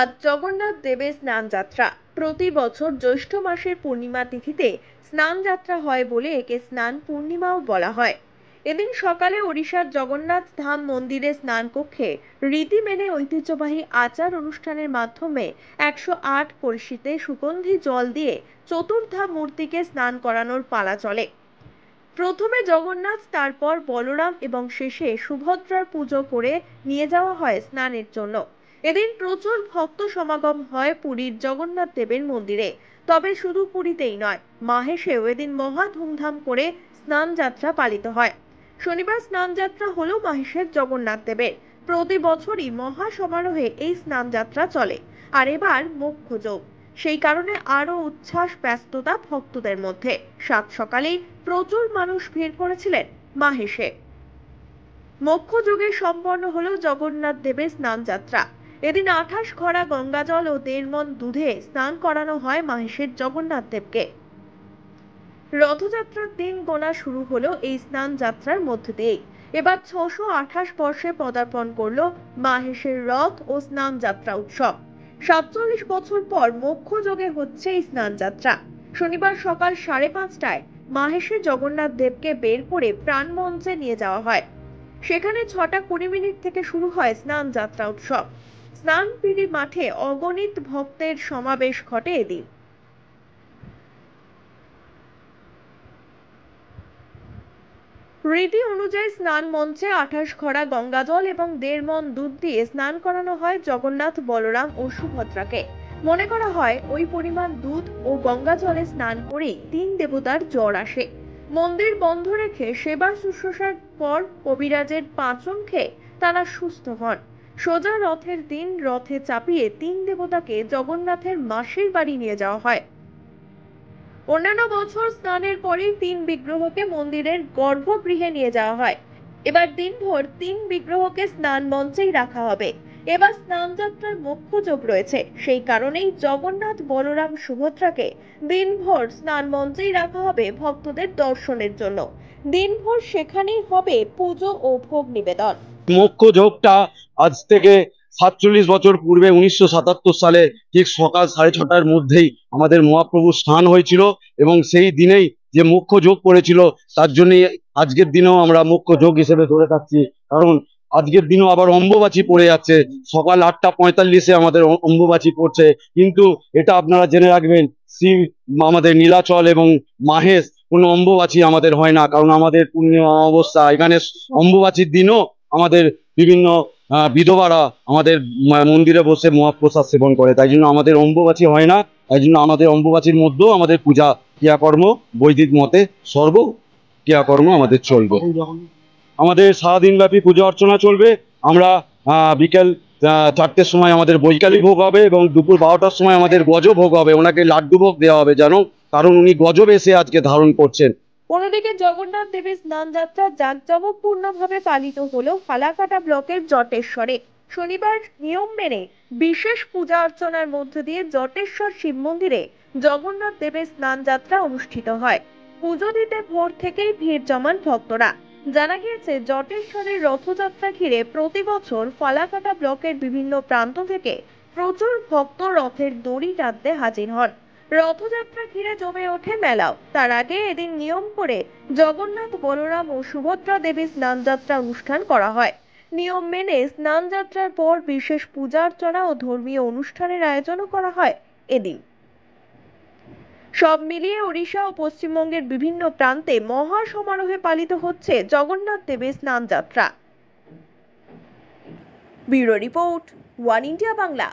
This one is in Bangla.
আজ জগন্নাথ দেবের স্নানযাত্রা প্রতি বছর জ্যৈষ্ঠ মাসের পূর্ণিমা তিথিতে স্নানযাত্রা হয় বলে একে স্নান পূর্ণিমাও বলা হয় এদিন সকালে ওড়িশার জগন্নাথ ধাম মন্দিরে স্নান কক্ষে রীতি মেনে ঐতিহ্যবাহী আচার অনুষ্ঠানের মাধ্যমে একশো আট কলসিতে সুগন্ধি জল দিয়ে চতুর্ধা মূর্তিকে স্নান করানোর পালা চলে প্রথমে জগন্নাথ তারপর বলরাম এবং শেষে সুভদ্রার পুজো করে নিয়ে যাওয়া হয় স্নানের জন্য এদিন প্রচুর ভক্ত সমাগম হয় পুরীর জগন্নাথ দেবের মন্দিরে তবে শুধু পুরীতেই নয় মাহেশেও এদিন মহা ধুমধাম করে স্নান যাত্রা পালিত হয় শনিবার স্নান যাত্রা হল মাহেশের জগন্নাথ দেবের প্রতি বছরই মহা সমারোহে এই স্নান যাত্রা চলে আর এবার যোগ সেই কারণে আরো উচ্ছ্বাস ব্যস্ততা ভক্তদের মধ্যে সাত সকালেই প্রচুর মানুষ ভিড় করেছিলেন মাহেশে মোক্ষ যোগে সম্পন্ন হল জগন্নাথ দেবের স্নান যাত্রা এদিন আঠাশ খরা গঙ্গাজল ও দেড়মন দুধে স্নান করানো হয় মাহেশের জগন্নাথ দেবকে রথযাত্রার দিন গোনা শুরু হলো এই স্নান যাত্রার মধ্যে দিয়েই এবার ছশো আঠাশ বর্ষে পদার্পণ করল মাহেশের রথ ও স্নান যাত্রা উৎসব সাতচল্লিশ বছর পর মোক্ষ যোগে হচ্ছে এই স্নান যাত্রা শনিবার সকাল সাড়ে পাঁচটায় মাহেশের জগন্নাথ দেবকে বের করে প্রাণ মঞ্চে নিয়ে যাওয়া হয় সেখানে ছটা কুড়ি মিনিট থেকে শুরু হয় স্নান যাত্রা উৎসব স্নানপিড়ি মাঠে অগণিত ভক্তের সমাবেশ ঘটে এদিন রীতি অনুযায়ী স্নান মঞ্চে আঠাশ ঘড়া গঙ্গাজল এবং দেড় মন দুধ দিয়ে স্নান করানো হয় জগন্নাথ বলরাম ও সুভদ্রাকে মনে করা হয় ওই পরিমাণ দুধ ও গঙ্গাজলে স্নান করেই তিন দেবতার জ্বর আসে মন্দির বন্ধ রেখে সেবা শুশ্রূষার পর কবিরাজের পাঁচন খেয়ে তারা সুস্থ হন সোজা রথের দিন রথে চাপিয়ে তিন দেবতাকে জগন্নাথের মাসির বাড়ি নিয়ে যাওয়া হয় অন্যান্য বছর স্নানের পরেই তিন বিগ্রহকে মন্দিরের গর্ভগৃহে নিয়ে যাওয়া হয় এবার দিনভর তিন বিগ্রহকে স্নান মঞ্চেই রাখা হবে এবার স্নানযাত্রার মুখ্য যোগ রয়েছে সেই কারণেই জগন্নাথ বলরাম সুভদ্রাকে দিনভর স্নান মঞ্চেই রাখা হবে ভক্তদের দর্শনের জন্য দিনভর সেখানেই হবে পুজো ও ভোগ নিবেদন মুখ্য যোগটা আজ থেকে সাতচল্লিশ বছর পূর্বে উনিশশো সালে ঠিক সকাল সাড়ে ছটার মধ্যেই আমাদের মহাপ্রভুর স্নান হয়েছিল এবং সেই দিনেই যে মুখ্য যোগ পড়েছিল তার জন্যই আজকের দিনেও আমরা মুখ্য যোগ হিসেবে ধরে থাকছি কারণ আজকের দিনও আবার অম্বুবাচি পড়ে যাচ্ছে সকাল আটটা পঁয়তাল্লিশে আমাদের অম্বুবাচি পড়ছে কিন্তু এটা আপনারা জেনে রাখবেন শ্রী আমাদের নীলাচল এবং মাহেশ কোনো অম্বুবাচি আমাদের হয় না কারণ আমাদের পূর্ণিমা অবস্থা এখানে অম্বুবাচির দিনও আমাদের বিভিন্ন বিধবারা আমাদের মন্দিরে বসে মহাপ্রসাদ সেবন করে তাই জন্য আমাদের অম্বুবাচী হয় না তাই জন্য আমাদের অম্বুবাচীর মধ্যেও আমাদের পূজা ক্রিয়াকর্ম বৈদিক মতে সর্ব ক্রিয়াকর্ম আমাদের চলবে আমাদের সারাদিনব্যাপী পূজা পুজো অর্চনা চলবে আমরা বিকেল চারটের সময় আমাদের বৈকালী ভোগ হবে এবং দুপুর বারোটার সময় আমাদের গজ ভোগ হবে ওনাকে লাড্ডু ভোগ দেওয়া হবে যেন কারণ উনি এসে আজকে ধারণ করছেন অন্যদিকে জগন্নাথ দেবের স্নান যাত্রা ভাবে পালিত হলো ফালাকাটা ব্লকের জটেশ্বরে শনিবার নিয়ম মেনে বিশেষ পূজা অর্চনার মধ্য দিয়ে জটেশ্বর শিব মন্দিরে জগন্নাথ দেবের স্নান যাত্রা অনুষ্ঠিত হয় পুজো দিতে ভোর থেকেই ভিড় জমান ভক্তরা জানা গিয়েছে জটেশ্বরের রথযাত্রা ঘিরে প্রতি বছর ফালাকাটা ব্লকের বিভিন্ন প্রান্ত থেকে প্রচুর ভক্ত রথের দড়ি টানতে হাজির হন রথযাত্রা ঘিরে জমে ওঠে মেলা তার আগে এদিন নিয়ম করে জগন্নাথ বলরাম ও সুভদ্রা স্নান যাত্রা অনুষ্ঠান করা হয় নিয়ম মেনে স্নানযাত্রার পর বিশেষ পূজার্চনা ও ধর্মীয় অনুষ্ঠানের আয়োজনও করা হয় এদিন সব মিলিয়ে ওড়িশা ও পশ্চিমবঙ্গের বিভিন্ন প্রান্তে মহা সমারোহে পালিত হচ্ছে জগন্নাথ দেবের Snanayatra bureau report one India Bangla